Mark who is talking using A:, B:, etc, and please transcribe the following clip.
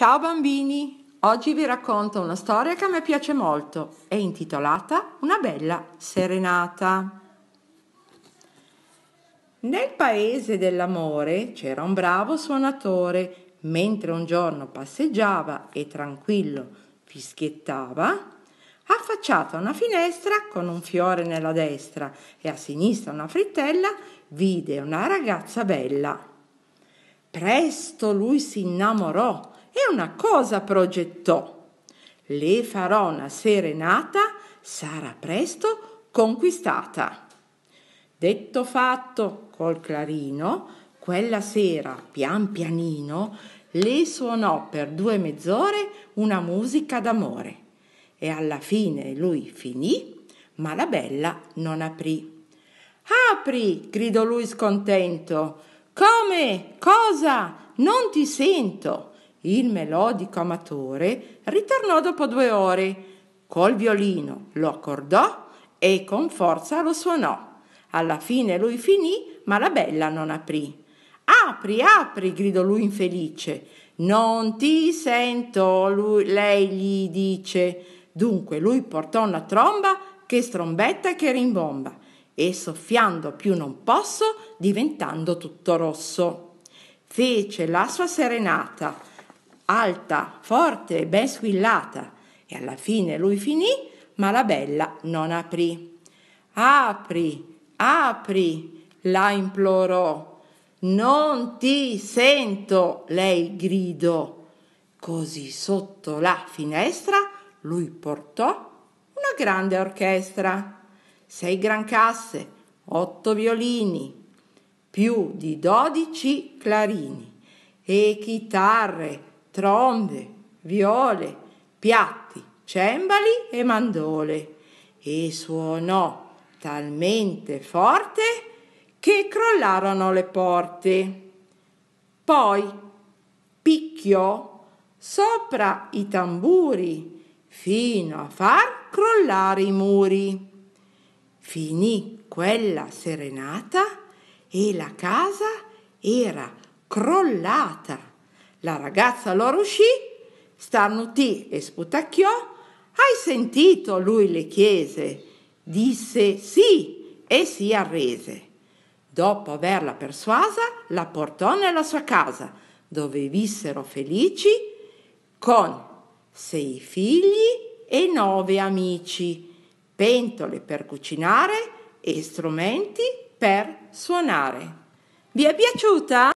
A: Ciao bambini, oggi vi racconto una storia che a me piace molto, è intitolata Una bella serenata. Nel paese dell'amore c'era un bravo suonatore, mentre un giorno passeggiava e tranquillo fischiettava, affacciato a una finestra con un fiore nella destra e a sinistra una frittella, vide una ragazza bella. Presto lui si innamorò e una cosa progettò. Le farò una serenata, sarà presto conquistata. Detto fatto, col clarino, quella sera, pian pianino, le suonò per due mezz'ore una musica d'amore e alla fine lui finì, ma la bella non aprì. Apri! gridò lui scontento. Come? Cosa? Non ti sento il melodico amatore ritornò dopo due ore col violino, lo accordò e con forza lo suonò. Alla fine lui finì, ma la bella non aprì. Apri, apri, gridò lui infelice. Non ti sento, lui, lei gli dice. Dunque lui portò una tromba che strombetta e che rimbomba e soffiando più non posso, diventando tutto rosso. Fece la sua serenata alta, forte e ben squillata, e alla fine lui finì, ma la bella non aprì. Apri, apri, la implorò. Non ti sento, lei gridò. Così sotto la finestra lui portò una grande orchestra. Sei grancasse, otto violini, più di dodici clarini e chitarre trombe, viole, piatti, cembali e mandole e suonò talmente forte che crollarono le porte. Poi picchiò sopra i tamburi fino a far crollare i muri. Finì quella serenata e la casa era crollata. La ragazza loro uscì, starnutì e sputacchiò. Hai sentito? lui le chiese. Disse sì e si arrese. Dopo averla persuasa, la portò nella sua casa, dove vissero felici con sei figli e nove amici, pentole per cucinare e strumenti per suonare. Vi è piaciuta?